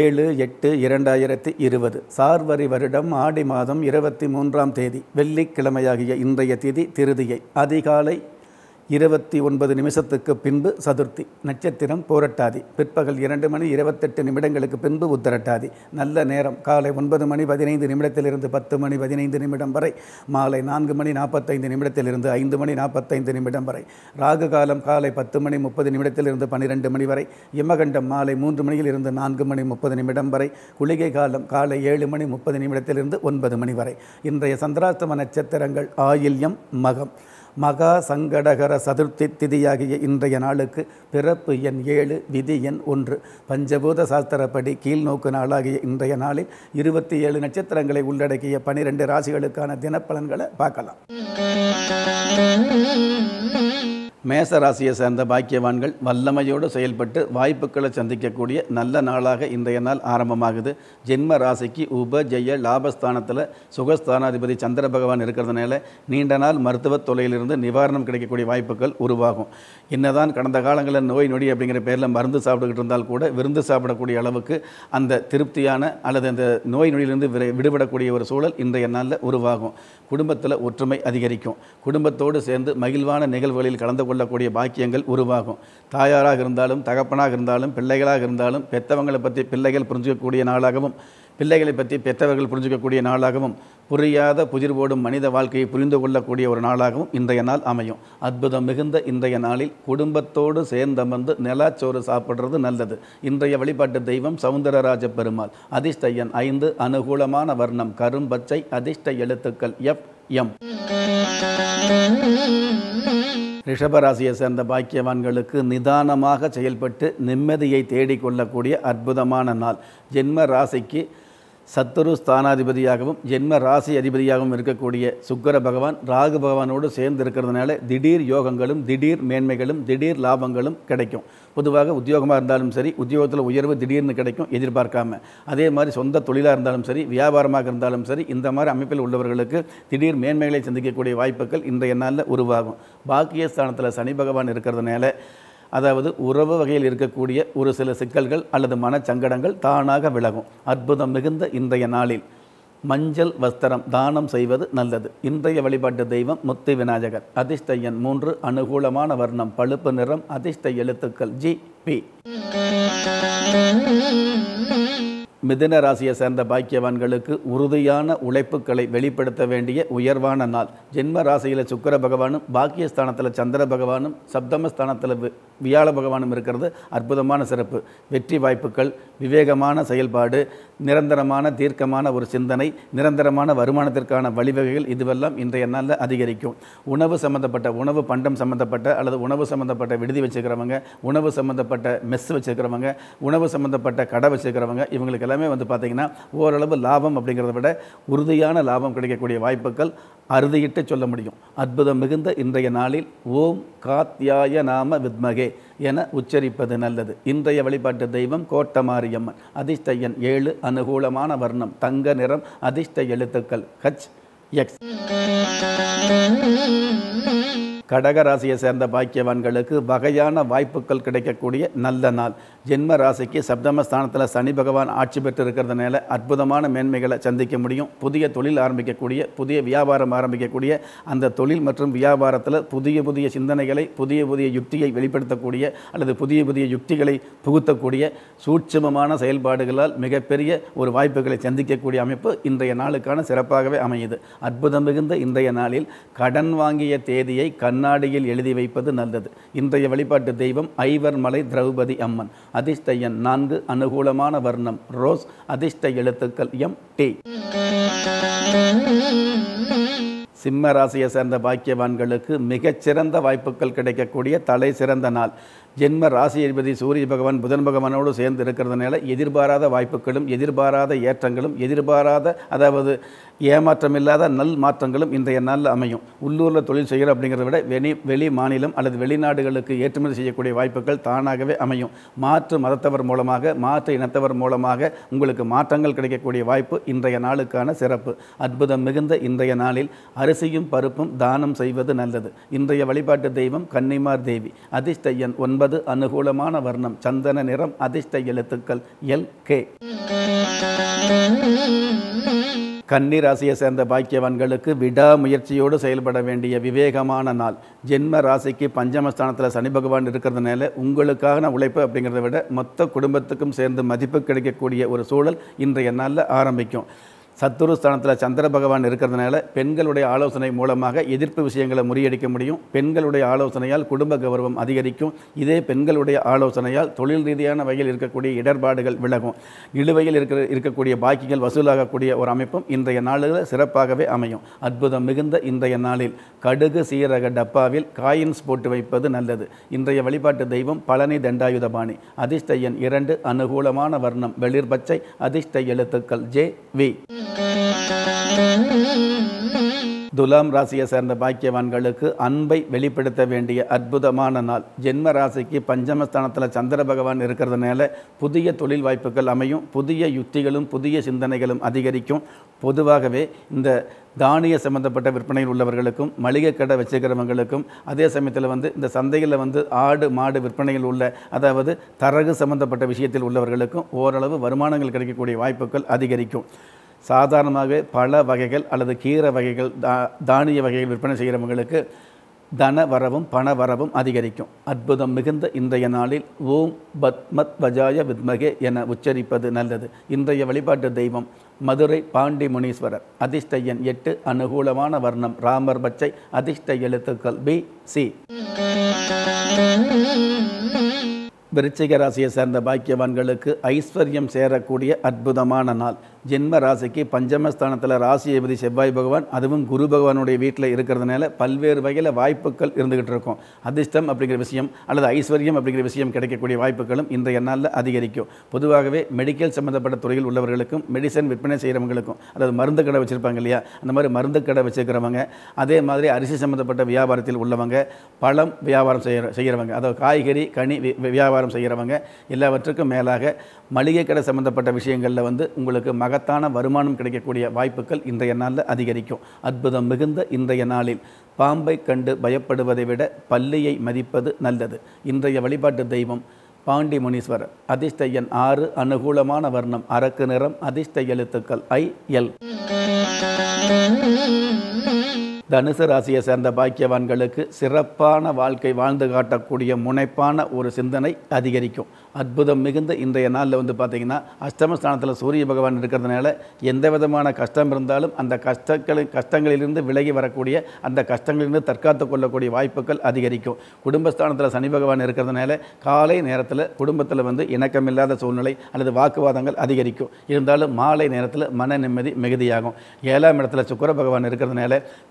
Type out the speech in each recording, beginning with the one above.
ஏழு எட்டு இரண்டாயிரத்தி இருபது சார்வரி வருடம் ஆடி மாதம் இருபத்தி மூன்றாம் தேதி வெள்ளிக்கிழமையாகிய இன்றைய திதி திருதியை அதிகாலை இருபத்தி ஒன்பது நிமிஷத்துக்கு பின்பு சதுர்த்தி நட்சத்திரம் போரட்டாதி பிற்பகல் இரண்டு மணி இருபத்தெட்டு நிமிடங்களுக்கு பின்பு உத்தரட்டாதி நல்ல நேரம் காலை ஒன்பது மணி பதினைந்து நிமிடத்திலிருந்து பத்து மணி பதினைந்து நிமிடம் வரை மாலை நான்கு மணி நாற்பத்தைந்து நிமிடத்திலிருந்து ஐந்து மணி நாற்பத்தைந்து நிமிடம் வரை ராகு காலம் காலை பத்து மணி முப்பது நிமிடத்திலிருந்து பன்னிரெண்டு மணி வரை இமகண்டம் மாலை மூன்று மணியில் இருந்து நான்கு மணி முப்பது நிமிடம் வரை குளிகை காலம் காலை ஏழு மணி முப்பது நிமிடத்திலிருந்து ஒன்பது மணி வரை இன்றைய சந்திராஷ்டம நட்சத்திரங்கள் ஆயில்யம் மகம் மகா சங்கடகர சதுர்த்தி திதியாகிய இன்றைய நாளுக்கு பிறப்பு எண் ஏழு விதி எண் ஒன்று பஞ்சபூத சாஸ்திரப்படி கீழ்நோக்கு நாளாகிய இன்றைய நாளில் இருபத்தி ஏழு நட்சத்திரங்களை உள்ளடக்கிய பனிரெண்டு ராசிகளுக்கான தினப்பலன்களை பார்க்கலாம் மேசராசியை சேர்ந்த பாக்கியவான்கள் வல்லமையோடு செயல்பட்டு வாய்ப்புகளை சந்திக்கக்கூடிய நல்ல நாளாக இன்றைய நாள் ஆரம்பமாகுது ஜென்ம ராசிக்கு உப ஜெய லாபஸ்தானத்தில் சுகஸ்தானாதிபதி சந்திர பகவான் இருக்கிறதுனால நீண்ட நாள் மருத்துவ தொலையிலிருந்து நிவாரணம் கிடைக்கக்கூடிய வாய்ப்புகள் உருவாகும் என்னதான் கடந்த காலங்களில் நோய் நொடி அப்படிங்கிற பேரில் மருந்து சாப்பிட்டுக்கிட்டு இருந்தால் கூட விருந்து சாப்பிடக்கூடிய அளவுக்கு அந்த திருப்தியான அல்லது அந்த நோய் நொடியிலிருந்து விடுபடக்கூடிய ஒரு சூழல் இன்றைய நாளில் உருவாகும் குடும்பத்தில் ஒற்றுமை அதிகரிக்கும் குடும்பத்தோடு சேர்ந்து மகிழ்வான நிகழ்வுகளில் கலந்து கொள்ளக்கூடிய பாக்கியங்கள் உருவாகும் தாயாராக இருந்தாலும் தகப்பனாக இருந்தாலும் பிள்ளைகளாக இருந்தாலும் பெற்றவங்களை பற்றி பிள்ளைகள் புரிஞ்சிக்கக்கூடிய நாளாகவும் பிள்ளைகளை பற்றி பெற்றவர்கள் புரிஞ்சிக்கக்கூடிய நாளாகவும் புரியாத புதிர் போடும் மனித வாழ்க்கையை புரிந்து கொள்ளக்கூடிய ஒரு நாளாகவும் இன்றைய நாள் அமையும் அற்புதம் மிகுந்த இன்றைய நாளில் குடும்பத்தோடு வந்து நிலாச்சோறு சாப்பிட்றது நல்லது இன்றைய வழிபாட்டு தெய்வம் சவுந்தரராஜ பெருமாள் அதிர்ஷ்டயன் ஐந்து அனுகூலமான வர்ணம் கரும்பச்சை அதிர்ஷ்ட எழுத்துக்கள் எஃப் எம் ரிஷபராசியை சேர்ந்த பாக்கியவான்களுக்கு நிதானமாக செயல்பட்டு நிம்மதியை தேடிக்கொள்ளக்கூடிய அற்புதமான நாள் ஜென்ம ராசிக்கு சத்துரு ஸ்தானாதிபதியாகவும் ஜென்ம ராசி அதிபதியாகவும் இருக்கக்கூடிய சுக்கர பகவான் ராகு பகவானோடு சேர்ந்து இருக்கிறதுனால திடீர் யோகங்களும் திடீர் மேன்மைகளும் திடீர் லாபங்களும் கிடைக்கும் பொதுவாக உத்தியோகமாக இருந்தாலும் சரி உத்தியோகத்தில் உயர்வு திடீர்னு கிடைக்கும் எதிர்பார்க்காம அதே மாதிரி சொந்த தொழிலாக இருந்தாலும் சரி வியாபாரமாக இருந்தாலும் சரி இந்த மாதிரி அமைப்பில் உள்ளவர்களுக்கு திடீர் மேன்மைகளை சந்திக்கக்கூடிய வாய்ப்புகள் இன்றைய நாளில் உருவாகும் பாக்கிய ஸ்தானத்தில் சனி பகவான் இருக்கிறதுனால அதாவது உறவு வகையில் இருக்கக்கூடிய ஒரு சில சிக்கல்கள் அல்லது மனச்சங்கடங்கள் தானாக விலகும் அற்புதம் மிகுந்த இன்றைய நாளில் மஞ்சள் வஸ்திரம் தானம் செய்வது நல்லது இன்றைய வழிபாட்டு தெய்வம் முத்து விநாயகர் அதிர்ஷ்ட மூன்று அனுகூலமான வர்ணம் பழுப்பு நிறம் அதிர்ஷ்ட எழுத்துக்கள் ஜி பி மிதன ராசியை சேர்ந்த பாக்கியவான்களுக்கு உறுதியான உழைப்புகளை வெளிப்படுத்த வேண்டிய உயர்வான நாள் ஜென்ம ராசியில் சுக்கர பகவானும் பாக்கியஸ்தானத்தில் சந்திர பகவானும் சப்தமஸ்தானத்தில் வியாழ பகவானும் இருக்கிறது அற்புதமான சிறப்பு வெற்றி வாய்ப்புகள் விவேகமான செயல்பாடு நிரந்தரமான தீர்க்கமான ஒரு சிந்தனை நிரந்தரமான வருமானத்திற்கான வழிவகைகள் இதுவெல்லாம் இன்றைய நாளில் அதிகரிக்கும் உணவு சம்மந்தப்பட்ட உணவு பண்டம் சம்மந்தப்பட்ட அல்லது உணவு சம்மந்தப்பட்ட விடுதி வச்சுக்கிறவங்க உணவு சம்மந்தப்பட்ட மெஸ் வச்சுருக்கிறவங்க உணவு சம்மந்தப்பட்ட கடை வச்சுருக்கிறவங்க இவங்களுக்கு எல்லாமே வந்து பார்த்திங்கன்னா ஓரளவு லாபம் அப்படிங்கிறத விட உறுதியான லாபம் கிடைக்கக்கூடிய வாய்ப்புகள் அறுதியிட்டு சொல்ல முடியும் அற்புதம் மிகுந்த இன்றைய நாளில் ஓம் காத்யாய நாம வித்மகே என உச்சரிப்பது நல்லது இன்றைய வழிபாட்டு தெய்வம் கோட்டமாரியம்மன் அதிர்ஷ்டையன் ஏழு அனுகூலமான வர்ணம் தங்க நிறம் அதிர்ஷ்ட எழுத்துக்கள் ஹச் எக்ஸ் கடக ராசியை சேர்ந்த பாக்கியவான்களுக்கு வகையான வாய்ப்புகள் கிடைக்கக்கூடிய நல்ல நாள் ஜென்ம ராசிக்கு சப்தமஸ்தானத்தில் சனி பகவான் ஆட்சி பெற்று இருக்கிறதுனால அற்புதமான மேன்மைகளை சந்திக்க முடியும் புதிய தொழில் ஆரம்பிக்கக்கூடிய புதிய வியாபாரம் ஆரம்பிக்கக்கூடிய அந்த தொழில் மற்றும் வியாபாரத்தில் புதிய புதிய சிந்தனைகளை புதிய புதிய யுக்தியை வெளிப்படுத்தக்கூடிய அல்லது புதிய புதிய யுக்திகளை புகுத்தக்கூடிய சூட்சமமான செயல்பாடுகளால் மிகப்பெரிய ஒரு வாய்ப்புகளை சந்திக்கக்கூடிய அமைப்பு இன்றைய நாளுக்கான சிறப்பாகவே அமையுது அற்புதம் மிகுந்த இன்றைய நாளில் கடன் வாங்கிய தேதியை கண் கண்ணாடியில் எழுதி வைப்பது நல்லது இன்றைய வழிபாட்டு தெய்வம் ஐவர் மலை திரௌபதி அம்மன் அதிர்ஷ்ட எண் நான்கு அனுகூலமான வர்ணம் ரோஸ் அதிர்ஷ்ட எழுத்துக்கள் எம் டி சிம்ம ராசியை சேர்ந்த பாக்கியவான்களுக்கு மிகச்சிறந்த வாய்ப்புகள் கிடைக்கக்கூடிய தலை சிறந்த நாள் ஜென்ம ராசி அதிபதி சூரிய பகவான் புதன் பகவானோடு சேர்ந்து இருக்கிறதுனால எதிர்பாராத வாய்ப்புகளும் எதிர்பாராத ஏற்றங்களும் எதிர்பாராத அதாவது ஏமாற்றம் இல்லாத நல் மாற்றங்களும் இன்றைய நாளில் அமையும் உள்ளூரில் தொழில் செய்கிற அப்படிங்கிறத விட வெளி வெளி மாநிலம் அல்லது வெளிநாடுகளுக்கு ஏற்றுமதி செய்யக்கூடிய வாய்ப்புகள் தானாகவே அமையும் மாற்று மதத்தவர் மூலமாக மாற்று இனத்தவர் மூலமாக உங்களுக்கு மாற்றங்கள் கிடைக்கக்கூடிய வாய்ப்பு இன்றைய நாளுக்கான சிறப்பு அற்புதம் மிகுந்த இன்றைய நாளில் அரிசியும் பருப்பும் தானம் செய்வது நல்லது இன்றைய வழிபாட்டு தெய்வம் கன்னிமார் தேவி அதிர்ஷ்ட ஒன்பது என்பது அனுகூலமான வர்ணம் சந்தன நிறம் அதிர்ஷ்ட எழுத்துக்கள் எல் கே கன்னிராசியை சேர்ந்த பாக்கியவான்களுக்கு விடாமுயற்சியோடு செயல்பட வேண்டிய விவேகமான நாள் ஜென்ம ராசிக்கு பஞ்சமஸ்தானத்தில் சனி பகவான் இருக்கிறதுனால உங்களுக்கான உழைப்பு அப்படிங்கிறத விட மொத்த குடும்பத்துக்கும் சேர்ந்து மதிப்பு கிடைக்கக்கூடிய ஒரு சூழல் இன்றைய நாளில் ஆரம்பிக்கும் சத்துருஸ்தானத்தில் சந்திர பகவான் இருக்கிறதுனால பெண்களுடைய ஆலோசனை மூலமாக எதிர்ப்பு விஷயங்களை முறியடிக்க முடியும் பெண்களுடைய ஆலோசனையால் குடும்ப கௌரவம் அதிகரிக்கும் இதே பெண்களுடைய ஆலோசனையால் தொழில் ரீதியான வகையில் இருக்கக்கூடிய இடர்பாடுகள் விலகும் இழுவையில் இருக்கிற இருக்கக்கூடிய பாக்கிகள் வசூலாகக்கூடிய ஒரு அமைப்பும் இன்றைய நாளில் சிறப்பாகவே அமையும் அற்புதம் மிகுந்த இன்றைய நாளில் கடுகு சீரக டப்பாவில் காயின்ஸ் போட்டு வைப்பது நல்லது இன்றைய வழிபாட்டு தெய்வம் பழனி தண்டாயுதபாணி அதிர்ஷ்ட எண் இரண்டு அனுகூலமான வர்ணம் வெளிர்பச்சை அதிர்ஷ்ட எழுத்துக்கள் ஜே வி துலாம் ராசியை சேர்ந்த பாக்கியவான்களுக்கு அன்பை வெளிப்படுத்த வேண்டிய அற்புதமான நாள் ஜென்ம ராசிக்கு பஞ்சமஸ்தானத்தில் சந்திர பகவான் இருக்கிறதுனால புதிய தொழில் வாய்ப்புகள் அமையும் புதிய யுக்திகளும் புதிய சிந்தனைகளும் அதிகரிக்கும் பொதுவாகவே இந்த தானிய சம்மந்தப்பட்ட விற்பனையில் உள்ளவர்களுக்கும் மளிகை கடை வச்சுக்கிறவங்களுக்கும் அதே சமயத்தில் வந்து இந்த சந்தையில் வந்து ஆடு மாடு விற்பனையில் உள்ள அதாவது தரகு சம்மந்தப்பட்ட விஷயத்தில் உள்ளவர்களுக்கும் ஓரளவு வருமானங்கள் கிடைக்கக்கூடிய வாய்ப்புகள் அதிகரிக்கும் சாதாரணமாகவே பல வகைகள் அல்லது கீரை வகைகள் தா தானிய வகைகள் விற்பனை செய்கிறவங்களுக்கு தன வரவும் பண வரவும் அதிகரிக்கும் அற்புதம் மிகுந்த இன்றைய நாளில் ஓம் பத்மத் வஜாய வித்மகே என உச்சரிப்பது நல்லது இன்றைய வழிபாட்டு தெய்வம் மதுரை பாண்டி முனீஸ்வரர் அதிர்ஷ்டையன் எட்டு அனுகூலமான வர்ணம் ராமர் பச்சை அதிர்ஷ்ட எழுத்துக்கள் பி சி விருச்சிக ராசியை சேர்ந்த பாக்கியவான்களுக்கு ஐஸ்வர்யம் சேரக்கூடிய அற்புதமான நாள் ஜென்ம ராசிக்கு பஞ்சமஸ்தானத்தில் ராசியபதி செவ்வாய் பகவான் அதுவும் குரு பகவானுடைய வீட்டில் இருக்கிறதுனால பல்வேறு வகையில் வாய்ப்புகள் இருந்துகிட்டு இருக்கும் அதிர்ஷ்டம் அப்படிங்கிற விஷயம் அல்லது ஐஸ்வர்யம் அப்படிங்கிற விஷயம் கிடைக்கக்கூடிய வாய்ப்புகளும் இன்றைய நாளில் அதிகரிக்கும் பொதுவாகவே மெடிக்கல் சம்மந்தப்பட்ட துறையில் உள்ளவர்களுக்கும் மெடிசன் விற்பனை செய்கிறவங்களுக்கும் அதாவது மருந்து கடை வச்சுருப்பாங்க இல்லையா அந்த மாதிரி மருந்து கடை வச்சுருக்கிறவங்க அதே மாதிரி அரிசி சம்மந்தப்பட்ட வியாபாரத்தில் உள்ளவங்க பழம் வியாபாரம் செய்கிற செய்கிறவங்க அதாவது காய்கறி கனி வியாபாரம் செய்கிறவங்க எல்லாவற்றுக்கும் மேலாக மளிகை கடை சம்மந்தப்பட்ட விஷயங்களில் வந்து உங்களுக்கு மக மகத்தான வருமானம் கிடைக்கக்கூடிய வாய்ப்புகள் இன்றைய நாளில் அதிகரிக்கும் அற்புதம் மிகுந்த இன்றைய நாளில் பாம்பை கண்டு பயப்படுவதை விட பல்லியை மதிப்பது நல்லது இன்றைய வழிபாட்டு தெய்வம் பாண்டி முனீஸ்வரர் அதிர்ஷ்டையன் ஆறு அனுகூலமான வர்ணம் அரக்கு நிறம் அதிர்ஷ்ட எழுத்துக்கள் ஐ எல் தனுசு ராசியை சேர்ந்த பாக்கியவான்களுக்கு சிறப்பான வாழ்க்கை வாழ்ந்து காட்டக்கூடிய முனைப்பான ஒரு சிந்தனை அதிகரிக்கும் அற்புதம் மிகுந்த இன்றைய நாளில் வந்து பார்த்திங்கன்னா அஷ்டமஸ்தானத்தில் சூரிய பகவான் இருக்கிறதுனால எந்த விதமான கஷ்டம் இருந்தாலும் அந்த கஷ்டங்களை கஷ்டங்களிலிருந்து விலகி வரக்கூடிய அந்த கஷ்டங்களிலிருந்து தற்காத்து கொள்ளக்கூடிய வாய்ப்புகள் அதிகரிக்கும் குடும்பஸ்தானத்தில் சனி பகவான் இருக்கிறதுனால காலை நேரத்தில் குடும்பத்தில் வந்து இணக்கமில்லாத சூழ்நிலை அல்லது வாக்குவாதங்கள் அதிகரிக்கும் இருந்தாலும் மாலை நேரத்தில் மன நிம்மதி மிகுதியாகும் ஏழாம் இடத்துல சுக்கர பகவான் இருக்கிறதுனால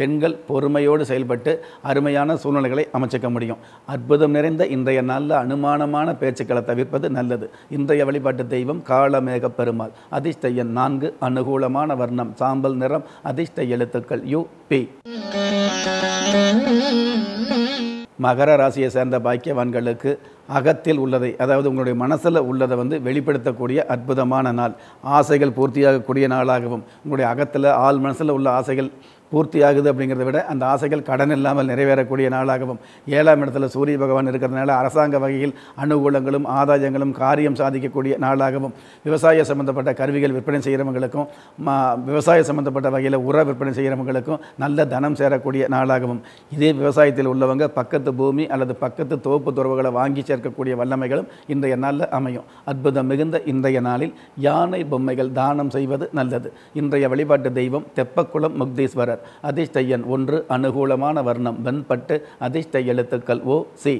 பெண்கள் நீங்கள் பொறுமையோடு செயல்பட்டு அருமையான சூழ்நிலைகளை அமைச்சிக்க முடியும் அற்புதம் நிறைந்த இன்றைய நல்ல அனுமானமான பேச்சுக்களை தவிர்ப்பது நல்லது இன்றைய வழிபாட்டு தெய்வம் காலமேக பெருமாள் அதிர்ஷ்ட எண் நான்கு அனுகூலமான வர்ணம் சாம்பல் நிறம் அதிர்ஷ்ட எழுத்துக்கள் யூ பி மகர ராசியை சேர்ந்த பாக்கியவான்களுக்கு அகத்தில் உள்ளதை அதாவது உங்களுடைய மனசில் உள்ளதை வந்து வெளிப்படுத்தக்கூடிய அற்புதமான நாள் ஆசைகள் பூர்த்தியாகக்கூடிய நாளாகவும் உங்களுடைய அகத்தில் ஆள் மனசில் உள்ள ஆசைகள் பூர்த்தி ஆகுது அப்படிங்கிறத விட அந்த ஆசைகள் கடன் இல்லாமல் நிறைவேறக்கூடிய நாளாகவும் ஏழாம் இடத்துல சூரிய பகவான் இருக்கிறதுனால அரசாங்க வகையில் அனுகூலங்களும் ஆதாயங்களும் காரியம் சாதிக்கக்கூடிய நாளாகவும் விவசாய சம்மந்தப்பட்ட கருவிகள் விற்பனை செய்கிறவங்களுக்கும் விவசாய சம்மந்தப்பட்ட வகையில் உர விற்பனை செய்கிறவங்களுக்கும் நல்ல தனம் சேரக்கூடிய நாளாகவும் இதே விவசாயத்தில் உள்ளவங்க பக்கத்து பூமி அல்லது பக்கத்து தோப்பு துறவுகளை வாங்கி சேர்க்கக்கூடிய வல்லமைகளும் இன்றைய நாளில் அமையும் அற்புதம் மிகுந்த இன்றைய நாளில் யானை பொம்மைகள் தானம் செய்வது நல்லது இன்றைய வழிபாட்டு தெய்வம் தெப்பக்குளம் முக்தீஸ்வரர் எழுதுகிறார் அதிர்ஷ்ட ஒன்று அனுகூலமான வர்ணம் வெண்பட்டு அதிர்ஷ்ட எழுத்துக்கள் ஓ சி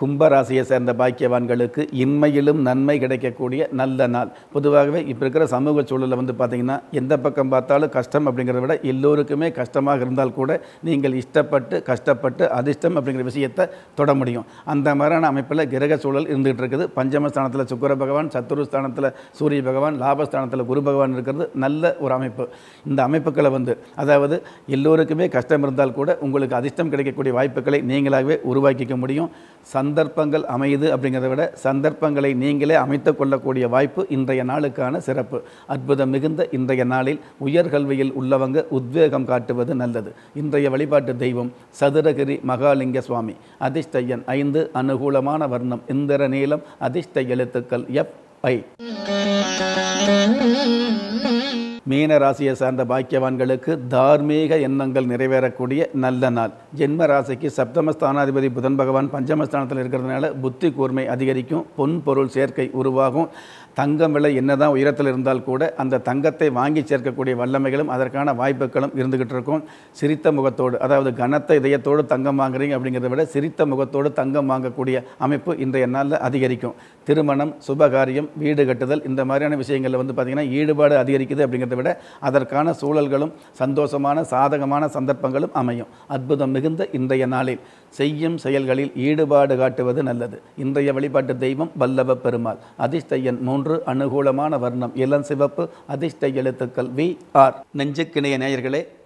கும்பராசியை சேர்ந்த பாக்கியவான்களுக்கு இன்மையிலும் நன்மை கிடைக்கக்கூடிய நல்ல நாள் பொதுவாகவே இப்போ இருக்கிற சமூக சூழலில் வந்து பார்த்திங்கன்னா எந்த பக்கம் பார்த்தாலும் கஷ்டம் அப்படிங்கிறத விட எல்லோருக்குமே கஷ்டமாக இருந்தால் கூட நீங்கள் இஷ்டப்பட்டு கஷ்டப்பட்டு அதிர்ஷ்டம் அப்படிங்கிற விஷயத்தை தொட முடியும் அந்த மாதிரியான அமைப்பில் கிரக சூழல் இருந்துகிட்டு இருக்குது பஞ்சமஸ்தானத்தில் சுக்கர பகவான் சத்துருஸ்தானத்தில் சூரிய பகவான் லாபஸ்தானத்தில் குரு பகவான் இருக்கிறது நல்ல ஒரு அமைப்பு இந்த அமைப்புகளை வந்து அதாவது எல்லோருக்குமே கஷ்டம் இருந்தால் கூட உங்களுக்கு அதிர்ஷ்டம் கிடைக்கக்கூடிய வாய்ப்புகளை நீங்களாகவே உருவாக்கிக்க முடியும் சந் சந்தர்ப்பங்கள் அமையுது அப்படிங்கிறத விட சந்தர்ப்பங்களை நீங்களே அமைத்து கொள்ளக்கூடிய வாய்ப்பு இன்றைய நாளுக்கான சிறப்பு அற்புதம் மிகுந்த இன்றைய நாளில் உயர்கல்வியில் உள்ளவங்க உத்வேகம் காட்டுவது நல்லது இன்றைய வழிபாட்டு தெய்வம் சதுரகிரி மகாலிங்க சுவாமி அதிர்ஷ்டையன் ஐந்து அனுகூலமான வர்ணம் இந்திர நீளம் அதிர்ஷ்ட எழுத்துக்கள் எஃப் ஐ மீன ராசியை சார்ந்த பாக்கியவான்களுக்கு தார்மீக எண்ணங்கள் நிறைவேறக்கூடிய நல்ல நாள் ஜென்ம ராசிக்கு சப்தமஸ்தானாதிபதி புதன் பகவான் பஞ்சமஸ்தானத்தில் இருக்கிறதுனால புத்தி கூர்மை அதிகரிக்கும் பொன் பொருள் சேர்க்கை உருவாகும் தங்கம் விலை என்னதான் உயரத்தில் இருந்தால் கூட அந்த தங்கத்தை வாங்கி சேர்க்கக்கூடிய வல்லமைகளும் அதற்கான வாய்ப்புகளும் இருந்துக்கிட்டு இருக்கும் சிரித்த முகத்தோடு அதாவது கனத்த இதயத்தோடு தங்கம் வாங்குறீங்க அப்படிங்கிறத விட சிரித்த முகத்தோடு தங்கம் வாங்கக்கூடிய அமைப்பு இன்றைய நாளில் அதிகரிக்கும் திருமணம் சுபகாரியம் வீடு கட்டுதல் இந்த மாதிரியான விஷயங்களில் வந்து பார்த்திங்கன்னா ஈடுபாடு அதிகரிக்குது அப்படிங்கிறத விட அதற்கான சூழல்களும் சந்தோஷமான சாதகமான சந்தர்ப்பங்களும் அமையும் அற்புதம் மிக மிகுந்த இன்றைய நாளில் செய்யும் செயல்களில் ஈடுபாடு காட்டுவது நல்லது இன்றைய வழிபாட்டு தெய்வம் வல்லவ பெருமாள் அதிர்ஷ்டையன் மூன்று அனுகூலமான வர்ணம் இளம் சிவப்பு அதிர்ஷ்ட எழுத்துக்கள் வி ஆர் நெஞ்சுக்கிணைய நேயர்களே